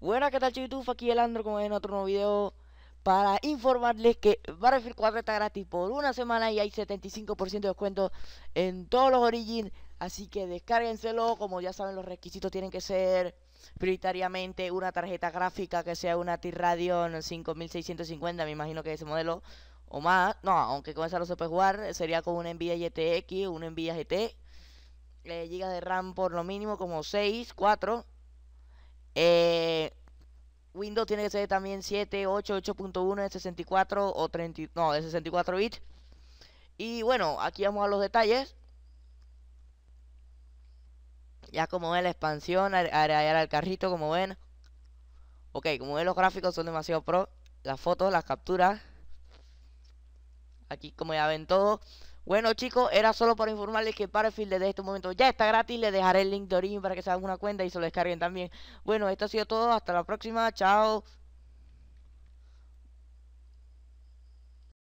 Buenas, ¿qué tal YouTube? Aquí el Andro como en otro nuevo video para informarles que Battlefield 4 está gratis por una semana y hay 75% de descuento en todos los Origins así que descárguenselo, como ya saben los requisitos tienen que ser prioritariamente una tarjeta gráfica que sea una T-Radeon 5650, me imagino que ese modelo o más, no, aunque con esa no se puede jugar, sería con un Nvidia GTX, un Nvidia GT, eh, GB de RAM por lo mínimo como 6, 4 eh, Windows tiene que ser también 7, 8, 8.1 de 64 o 30, no, de 64 bits. Y bueno, aquí vamos a los detalles. Ya como ven la expansión, agregar al carrito, como ven. Ok, como ven los gráficos son demasiado pro. Las fotos, las capturas. Aquí como ya ven todo. Bueno chicos, era solo para informarles que Parfield desde este momento ya está gratis. Les dejaré el link de origen para que se hagan una cuenta y se lo descarguen también. Bueno, esto ha sido todo. Hasta la próxima. Chao.